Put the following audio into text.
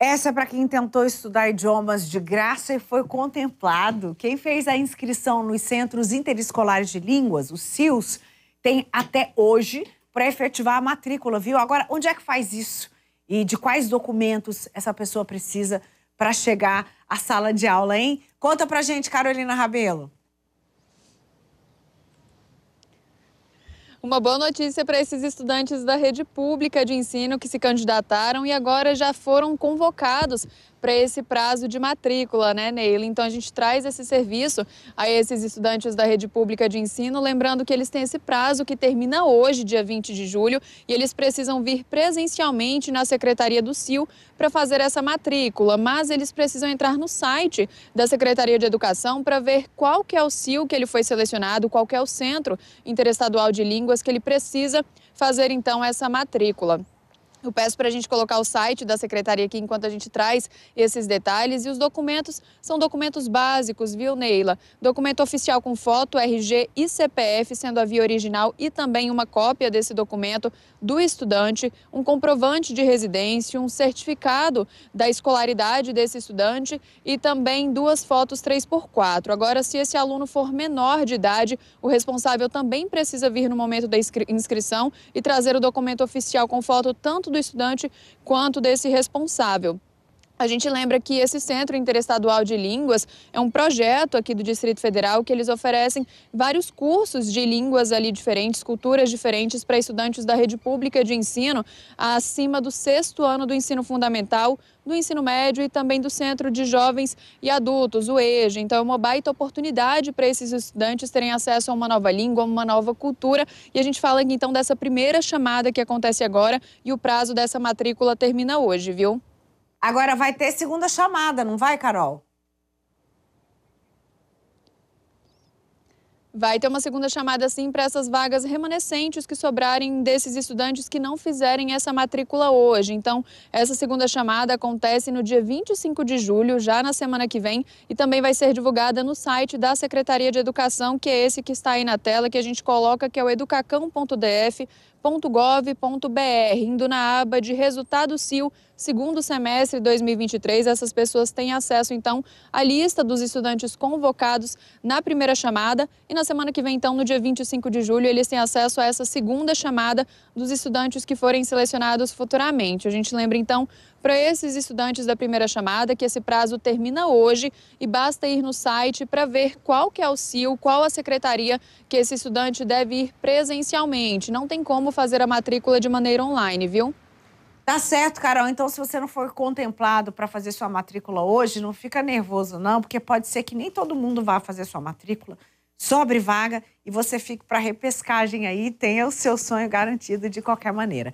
Essa é para quem tentou estudar idiomas de graça e foi contemplado. Quem fez a inscrição nos Centros Interescolares de Línguas, os CILS, tem até hoje para efetivar a matrícula, viu? Agora, onde é que faz isso? E de quais documentos essa pessoa precisa para chegar à sala de aula, hein? Conta para gente, Carolina Rabelo. Uma boa notícia para esses estudantes da rede pública de ensino que se candidataram e agora já foram convocados para esse prazo de matrícula, né, Neila? Então a gente traz esse serviço a esses estudantes da rede pública de ensino, lembrando que eles têm esse prazo que termina hoje, dia 20 de julho, e eles precisam vir presencialmente na Secretaria do CIL para fazer essa matrícula, mas eles precisam entrar no site da Secretaria de Educação para ver qual que é o CIL que ele foi selecionado, qual que é o centro interestadual de línguas que ele precisa fazer então essa matrícula. Eu peço para a gente colocar o site da secretaria aqui enquanto a gente traz esses detalhes. E os documentos são documentos básicos, viu, Neila? Documento oficial com foto, RG e CPF, sendo a via original e também uma cópia desse documento do estudante, um comprovante de residência, um certificado da escolaridade desse estudante e também duas fotos 3x4. Agora, se esse aluno for menor de idade, o responsável também precisa vir no momento da inscri inscrição e trazer o documento oficial com foto tanto tanto do estudante quanto desse responsável. A gente lembra que esse Centro Interestadual de Línguas é um projeto aqui do Distrito Federal que eles oferecem vários cursos de línguas ali diferentes, culturas diferentes para estudantes da rede pública de ensino acima do sexto ano do ensino fundamental, do ensino médio e também do Centro de Jovens e Adultos, o EJA. Então é uma baita oportunidade para esses estudantes terem acesso a uma nova língua, uma nova cultura. E a gente fala então dessa primeira chamada que acontece agora e o prazo dessa matrícula termina hoje, viu? Agora vai ter segunda chamada, não vai, Carol? Vai ter uma segunda chamada, sim, para essas vagas remanescentes que sobrarem desses estudantes que não fizerem essa matrícula hoje. Então, essa segunda chamada acontece no dia 25 de julho, já na semana que vem, e também vai ser divulgada no site da Secretaria de Educação, que é esse que está aí na tela, que a gente coloca, que é o educacão.df .gov.br, indo na aba de resultado sil segundo semestre 2023. Essas pessoas têm acesso, então, à lista dos estudantes convocados na primeira chamada. E na semana que vem, então, no dia 25 de julho, eles têm acesso a essa segunda chamada dos estudantes que forem selecionados futuramente. A gente lembra, então, para esses estudantes da primeira chamada, que esse prazo termina hoje e basta ir no site para ver qual que é o CIO, qual a secretaria que esse estudante deve ir presencialmente. Não tem como fazer a matrícula de maneira online, viu? Tá certo, Carol. Então, se você não for contemplado para fazer sua matrícula hoje, não fica nervoso, não, porque pode ser que nem todo mundo vá fazer sua matrícula. Sobre vaga e você fique para repescagem aí, tenha o seu sonho garantido de qualquer maneira.